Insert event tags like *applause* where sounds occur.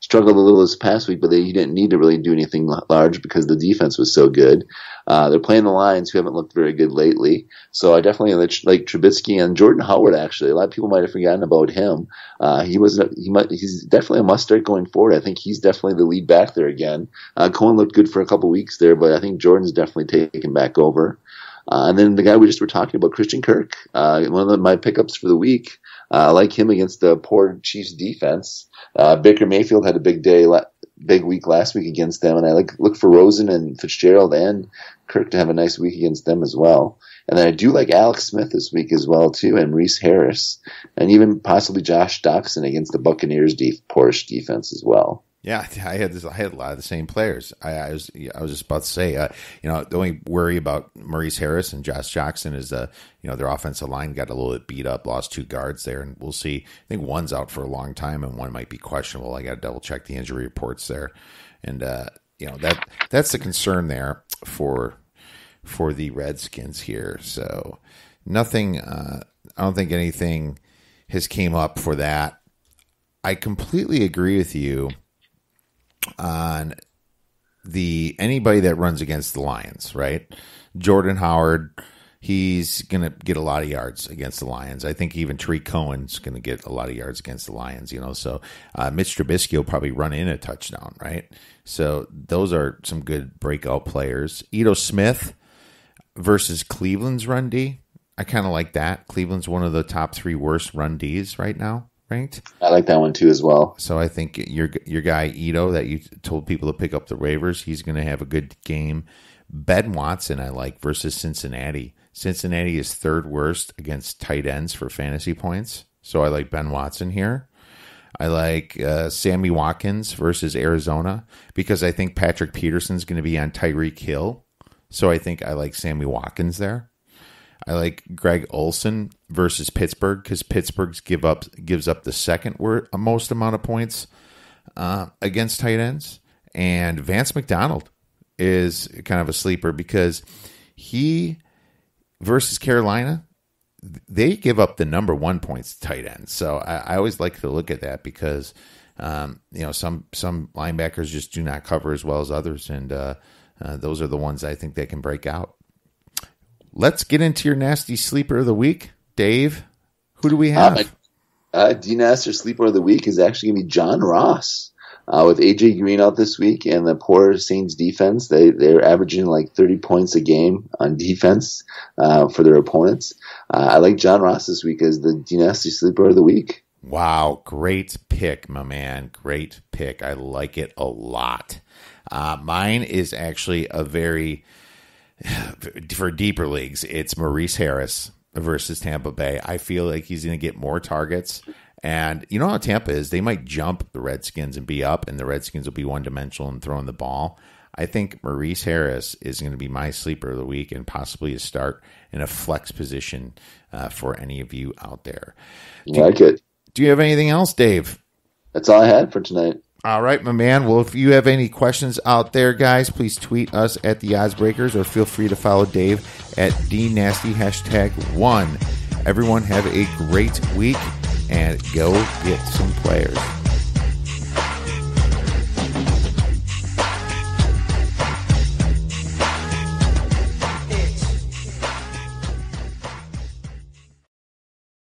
struggled a little this past week, but they, he didn't need to really do anything large because the defense was so good. Uh, they're playing the Lions, who haven't looked very good lately. So I definitely like Trubisky and Jordan Howard. Actually, a lot of people might have forgotten about him. Uh, he was he might he's definitely a must start going forward. I think he's definitely the lead back there again. Uh, Cohen looked good for a couple weeks there, but I think Jordan's definitely taken back over. Uh, and then the guy we just were talking about, Christian Kirk, uh, one of the, my pickups for the week. I uh, like him against the poor Chiefs defense. Uh, Baker Mayfield had a big day, big week last week against them, and I like look for Rosen and Fitzgerald and Kirk to have a nice week against them as well. And then I do like Alex Smith this week as well too, and Reese Harris, and even possibly Josh Doxson against the Buccaneers' de- Porsche defense as well. Yeah, I had this. I had a lot of the same players. I, I was I was just about to say, uh, you know, the only worry about Maurice Harris and Josh Jackson is, uh, you know, their offensive line got a little bit beat up, lost two guards there, and we'll see. I think one's out for a long time, and one might be questionable. I got to double check the injury reports there, and uh, you know that that's the concern there for for the Redskins here. So nothing. Uh, I don't think anything has came up for that. I completely agree with you on the anybody that runs against the Lions, right? Jordan Howard, he's going to get a lot of yards against the Lions. I think even Tree Cohen's going to get a lot of yards against the Lions, you know. So uh, Mitch Trubisky will probably run in a touchdown, right? So those are some good breakout players. Ito Smith versus Cleveland's run D. I kind of like that. Cleveland's one of the top three worst run Ds right now ranked. I like that one too as well. So I think your your guy Ito that you told people to pick up the waivers, he's going to have a good game. Ben Watson I like versus Cincinnati. Cincinnati is third worst against tight ends for fantasy points, so I like Ben Watson here. I like uh, Sammy Watkins versus Arizona because I think Patrick Peterson's going to be on Tyreek Hill, so I think I like Sammy Watkins there. I like Greg Olson versus Pittsburgh because Pittsburgh's give up gives up the second worst most amount of points uh, against tight ends, and Vance McDonald is kind of a sleeper because he versus Carolina they give up the number one points tight end. So I, I always like to look at that because um, you know some some linebackers just do not cover as well as others, and uh, uh, those are the ones I think they can break out. Let's get into your nasty sleeper of the week. Dave, who do we ah, have? Uh, uh, Sleeper of the Week is actually going to be John Ross. Uh, with AJ Green out this week and the poor Saints defense, they they're averaging like 30 points a game on defense uh, for their opponents. Uh, I like John Ross this week as the dynasty sleeper of the week. Wow, great pick, my man. Great pick. I like it a lot. Uh, mine is actually a very *sighs* for deeper leagues. It's Maurice Harris versus Tampa Bay. I feel like he's going to get more targets. And you know how Tampa is? They might jump the Redskins and be up, and the Redskins will be one dimensional and throwing the ball. I think Maurice Harris is going to be my sleeper of the week and possibly a start in a flex position uh, for any of you out there. Do like you, it. Do you have anything else, Dave? That's all I had for tonight. All right, my man. Well, if you have any questions out there, guys, please tweet us at the Oddsbreakers or feel free to follow Dave at DNasty hashtag one. Everyone have a great week and go get some players.